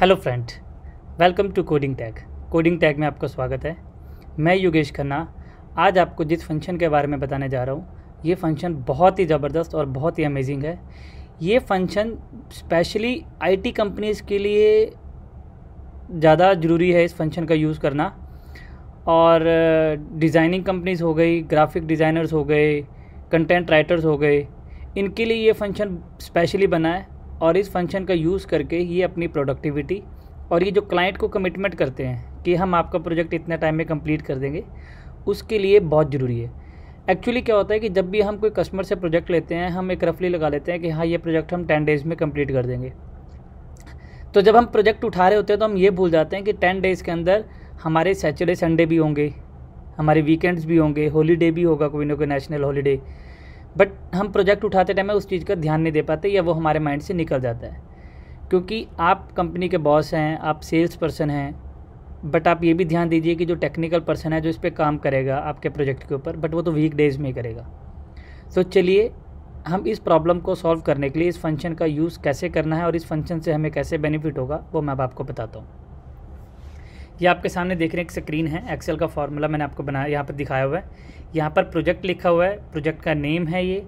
hello friend welcome to coding tag coding tag में आपका स्वागत है मैं योगेश खन्ना आज आपको जिस फंक्शन के बारे में बताने जा रहा हूँ ये फंक्शन बहुत ही ज़बरदस्त और बहुत ही अमेजिंग है ये फंक्शन स्पेशली आईटी कंपनीज़ के लिए ज़्यादा ज़रूरी है इस फंक्शन का यूज़ करना और डिज़ाइनिंग कंपनीज़ हो गई ग्राफिक डिज़ाइनर्स हो गए कंटेंट राइटर्स हो गए इनके लिए ये फंक्शन स्पेशली बना है और इस फंक्शन का यूज़ करके ये अपनी प्रोडक्टिविटी और ये जो क्लाइंट को कमिटमेंट करते हैं कि हम आपका प्रोजेक्ट इतना टाइम में कंप्लीट कर देंगे उसके लिए बहुत ज़रूरी है एक्चुअली क्या होता है कि जब भी हम कोई कस्टमर से प्रोजेक्ट लेते हैं हम एक रफली लगा लेते हैं कि हाँ ये प्रोजेक्ट हम टेन डेज़ में कम्प्लीट कर देंगे तो जब हम प्रोजेक्ट उठा रहे होते हैं तो हम ये भूल जाते हैं कि टेन डेज़ के अंदर हमारे सैटरडे संडे भी होंगे हमारे वीकेंड्स भी होंगे हॉलीडे भी होगा कोई ना कोई नेशनल हॉलीडे बट हम प्रोजेक्ट उठाते टाइम उस चीज़ का ध्यान नहीं दे पाते या वो हमारे माइंड से निकल जाता है क्योंकि आप कंपनी के बॉस हैं आप सेल्स पर्सन हैं बट आप ये भी ध्यान दीजिए कि जो टेक्निकल पर्सन है जो इस पर काम करेगा आपके प्रोजेक्ट के ऊपर बट वो तो वीक डेज में ही करेगा तो चलिए हम इस प्रॉब्लम को सॉल्व करने के लिए इस फंक्शन का यूज़ कैसे करना है और इस फंक्शन से हमें कैसे बेनिफिट होगा वो मैं अब आपको बताता हूँ ये आपके सामने देख रहे हैं एक स्क्रीन है एक्सेल का फार्मूला मैंने आपको बनाया यहाँ पर दिखाया हुआ है यहाँ पर प्रोजेक्ट लिखा हुआ है प्रोजेक्ट का नेम है ये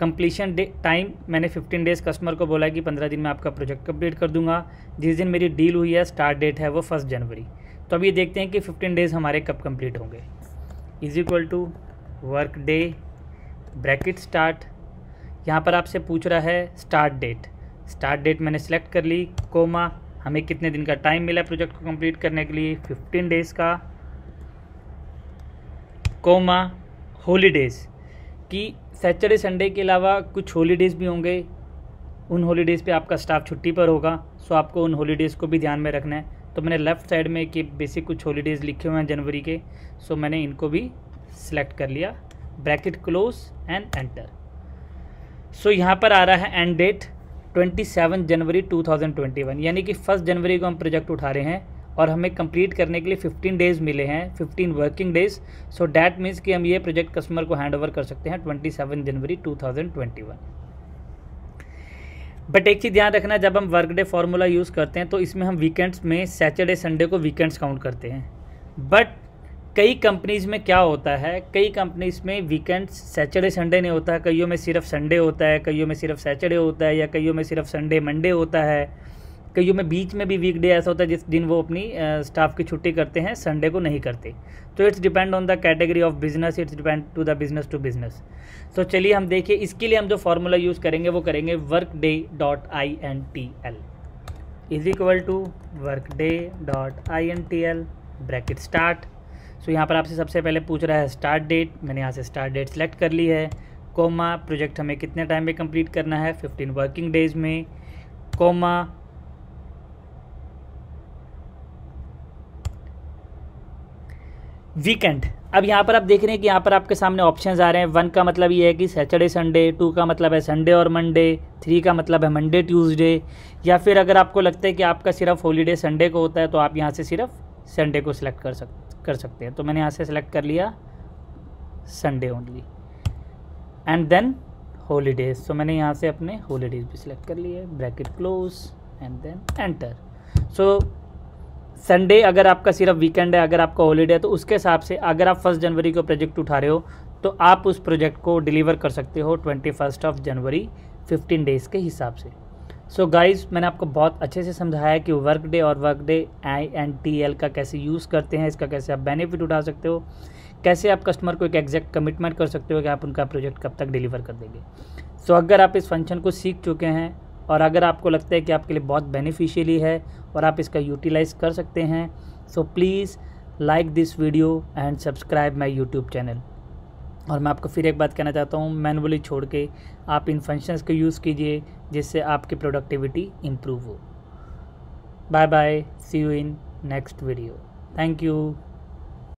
कंप्लीशन डे टाइम मैंने 15 डेज़ कस्टमर को बोला है कि 15 दिन में आपका प्रोजेक्ट कंप्लीट कर दूंगा जिस दिन मेरी डील हुई है स्टार्ट डेट है वो फर्स्ट जनवरी तो अब ये देखते हैं कि 15 डेज़ हमारे कब कंप्लीट होंगे is equal to work day bracket start यहाँ पर आपसे पूछ रहा है स्टार्ट डेट स्टार्ट डेट मैंने सेलेक्ट कर ली कोमा हमें कितने दिन का टाइम मिला प्रोजेक्ट को कंप्लीट करने के लिए फिफ्टीन डेज़ का कोमा हॉलीडेज़ कि सैटरडे संडे के अलावा कुछ हॉलीडेज़ भी होंगे उन हॉलीडेज़ पे आपका स्टाफ छुट्टी पर होगा सो आपको उन हॉलीडेज़ को भी ध्यान में रखना है तो मैंने लेफ़्ट साइड में कि बेसिक कुछ हॉलीडेज़ लिखे हुए हैं जनवरी के सो मैंने इनको भी सिलेक्ट कर लिया bracket close and enter so यहाँ पर आ रहा है एंड डेट 27 जनवरी 2021 यानी कि फर्स्ट जनवरी को हम प्रोजेक्ट उठा रहे हैं और हमें कंप्लीट करने के लिए 15 डेज़ मिले हैं 15 working days so that means कि हम ये प्रोजेक्ट कस्टमर को हैंड ओवर कर सकते हैं 27 जनवरी 2021 बट एक चीज़ ध्यान रखना जब हम वर्क डे फार्मूला यूज़ करते हैं तो इसमें हम वीकेंड्स में सैटरडे संडे को वीकेंड्स काउंट करते हैं बट कई कंपनीज़ में क्या होता है कई कंपनीज़ में वीकेंड्स सैटरडे संडे नहीं होता है कईयों में सिर्फ संडे होता है कईयों में सिर्फ सैटरडे होता है या कईयों में सिर्फ संडे मंडे होता है कईयों में बीच में भी वीकडे ऐसा होता है जिस दिन वो अपनी स्टाफ की छुट्टी करते हैं संडे को नहीं करते तो it's depend on the category of business it's depend to the business to business तो चलिए हम देखिए इसके लिए हम जो फार्मूला यूज़ करेंगे वो करेंगे work day dot I N T L is equal to work day dot I N T L bracket start so यहाँ पर आपसे सबसे पहले पूछ रहा है स्टार्ट डेट मैंने यहाँ से स्टार्ट डेट सेलेक्ट कर ली है कोमा प्रोजेक्ट हमें कितने टाइम में कंप्लीट करना है फिफ्टीन वर्किंग डेज में कोमा वीकेंड अब यहाँ पर आप देख रहे हैं कि यहाँ पर आपके सामने ऑप्शंस आ रहे हैं वन का मतलब ये है कि सैटरडे संडे टू का मतलब है संडे और मंडे थ्री का मतलब है मंडे ट्यूसडे या फिर अगर आपको लगता है कि आपका सिर्फ हॉलीडे संडे को होता है तो आप यहाँ से सिर्फ संडे को सिलेक्ट कर सकते कर सकते हैं तो मैंने यहाँ से सिलेक्ट कर लिया Sunday only and then holidays तो मैंने यहाँ से अपने हॉलीडेज भी सिलेक्ट कर लिए bracket close and then enter so Sunday अगर आपका सिर्फ वीकेंड है अगर आपका हॉलीडे है तो उसके हिसाब से अगर आप फर्स्ट जनवरी को प्रोजेक्ट उठा रहे हो तो आप उस प्रोजेक्ट को डिलीवर कर सकते हो twenty first of January fifteen days के हिसाब से सो so गाइस मैंने आपको बहुत अच्छे से समझाया कि वर्क डे और work day I N T L का कैसे यूज़ करते हैं इसका कैसे आप बेनिफिट उठा सकते हो कैसे आप कस्टमर को एक एग्जैक्ट कमिटमेंट कर सकते हो कि आप उनका प्रोजेक्ट कब तक डिलीवर कर देंगे सो so, अगर आप इस फंक्शन को सीख चुके हैं और अगर आपको लगता है कि आपके लिए बहुत बेनिफिशियली है और आप इसका यूटिलाइज कर सकते हैं so please like this video and subscribe my YouTube channel और मैं आपको फिर एक बात कहना चाहता हूँ मैनुअली छोड़ के आप इन फंक्शंस को यूज़ कीजिए जिससे आपकी प्रोडक्टिविटी इम्प्रूव हो bye bye see you in next video thank you